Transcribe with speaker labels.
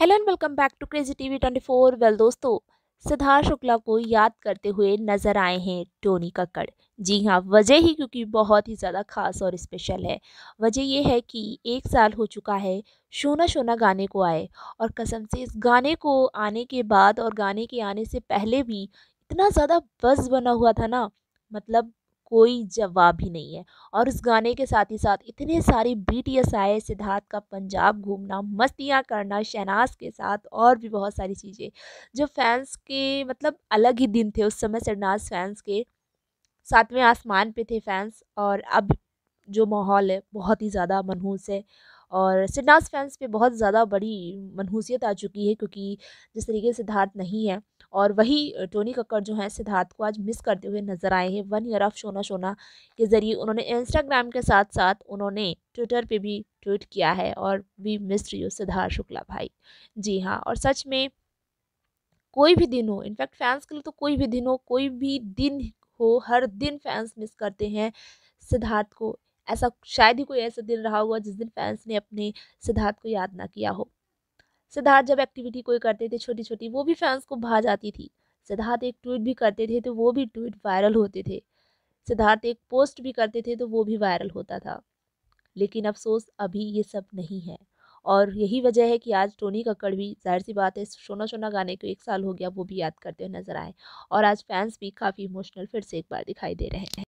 Speaker 1: hello and welcome back to crazy TV 24 well दोस्तों सिद्धार्थ शुक्ला को याद करते हुए नज़र आए हैं टोनी कक्कड़ जी हाँ वजह ही क्योंकि बहुत ही ज़्यादा खास और स्पेशल है वजह यह है कि एक साल हो चुका है शोना शोना गाने को आए और कसम से इस गाने को आने के बाद और गाने के आने से पहले भी इतना ज़्यादा बस बना हुआ था ना मतलब कोई जवाब ही नहीं है और उस गाने के साथ ही साथ इतने सारे टी एस आए सिद्धार्थ का पंजाब घूमना मस्तियाँ करना शहनाज के साथ और भी बहुत सारी चीज़ें जो फैंस के मतलब अलग ही दिन थे उस समय शहनाज फैंस के सातवें आसमान पे थे फैंस और अब जो माहौल है बहुत ही ज़्यादा मनहूस है और सिद्धार्थ फैंस पे बहुत ज़्यादा बड़ी मनहूसियत आ चुकी है क्योंकि जिस तरीके से सिद्धार्थ नहीं है और वही टोनी कक्कर जो है सिद्धार्थ को आज मिस करते हुए नज़र आए हैं one year of Shona Shona के ज़रिए उन्होंने इंस्टाग्राम के साथ साथ उन्होंने ट्विटर पे भी ट्वीट किया है और we miss you Siddharth Shukla भाई जी हाँ और सच में कोई भी दिन हो इनफैक्ट फैंस के लिए तो कोई भी दिन हो कोई भी दिन हो हर दिन फैंस मिस करते हैं सिद्धार्थ को ऐसा शायद ही कोई ऐसा दिन रहा होगा जिस दिन फैंस ने अपने सिद्धार्थ को याद ना किया हो सिद्धार्थ जब एक्टिविटी कोई करते थे छोटी छोटी वो भी फैंस को भा जाती थी सिद्धार्थ एक ट्वीट भी करते थे तो वो भी ट्वीट वायरल होते थे सिद्धार्थ एक पोस्ट भी करते थे तो वो भी वायरल होता था लेकिन अफसोस अभी ये सब नहीं है और यही वजह है कि आज टोनी कक्कड़ भी जाहिर सी बात है सोना सोना गाने को एक साल हो गया वो भी याद करते हुए नजर आए और आज फैंस भी काफ़ी इमोशनल फिर से एक बार दिखाई दे रहे हैं